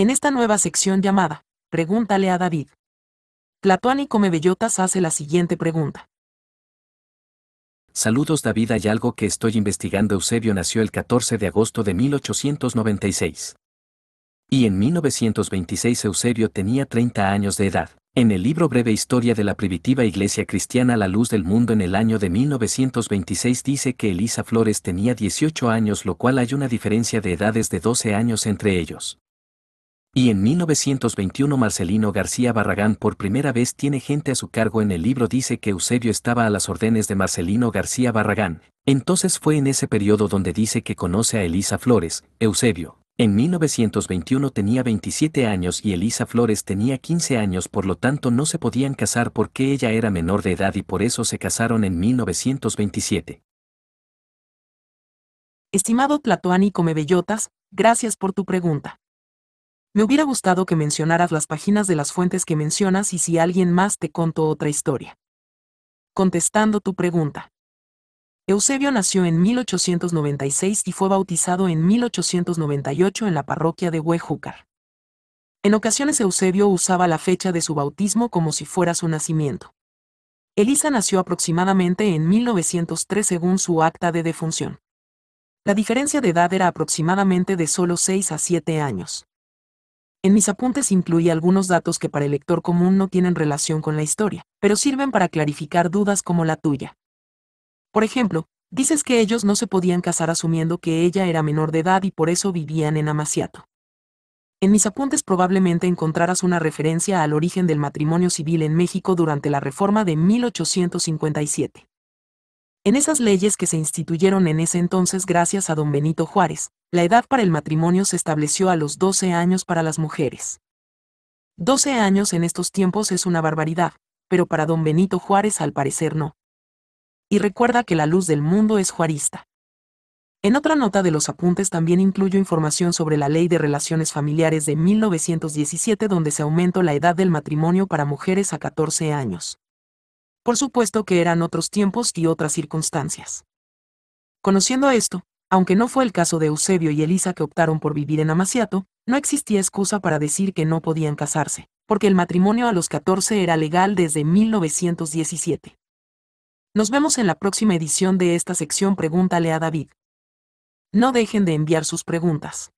En esta nueva sección llamada, Pregúntale a David. Platón Come hace la siguiente pregunta. Saludos David, hay algo que estoy investigando. Eusebio nació el 14 de agosto de 1896. Y en 1926 Eusebio tenía 30 años de edad. En el libro Breve Historia de la Primitiva Iglesia Cristiana la Luz del Mundo en el año de 1926 dice que Elisa Flores tenía 18 años, lo cual hay una diferencia de edades de 12 años entre ellos. Y en 1921 Marcelino García Barragán por primera vez tiene gente a su cargo en el libro dice que Eusebio estaba a las órdenes de Marcelino García Barragán, entonces fue en ese periodo donde dice que conoce a Elisa Flores, Eusebio. En 1921 tenía 27 años y Elisa Flores tenía 15 años por lo tanto no se podían casar porque ella era menor de edad y por eso se casaron en 1927. Estimado Platónico Mebellotas, gracias por tu pregunta. Me hubiera gustado que mencionaras las páginas de las fuentes que mencionas y si alguien más te contó otra historia. Contestando tu pregunta. Eusebio nació en 1896 y fue bautizado en 1898 en la parroquia de Huejúcar. En ocasiones Eusebio usaba la fecha de su bautismo como si fuera su nacimiento. Elisa nació aproximadamente en 1903 según su acta de defunción. La diferencia de edad era aproximadamente de solo 6 a 7 años. En mis apuntes incluí algunos datos que para el lector común no tienen relación con la historia, pero sirven para clarificar dudas como la tuya. Por ejemplo, dices que ellos no se podían casar asumiendo que ella era menor de edad y por eso vivían en Amaciato. En mis apuntes probablemente encontrarás una referencia al origen del matrimonio civil en México durante la reforma de 1857. En esas leyes que se instituyeron en ese entonces gracias a don Benito Juárez, la edad para el matrimonio se estableció a los 12 años para las mujeres. 12 años en estos tiempos es una barbaridad, pero para don Benito Juárez al parecer no. Y recuerda que la luz del mundo es juarista. En otra nota de los apuntes también incluyo información sobre la Ley de Relaciones Familiares de 1917 donde se aumentó la edad del matrimonio para mujeres a 14 años. Por supuesto que eran otros tiempos y otras circunstancias. Conociendo esto, aunque no fue el caso de Eusebio y Elisa que optaron por vivir en Amaciato, no existía excusa para decir que no podían casarse, porque el matrimonio a los 14 era legal desde 1917. Nos vemos en la próxima edición de esta sección Pregúntale a David. No dejen de enviar sus preguntas.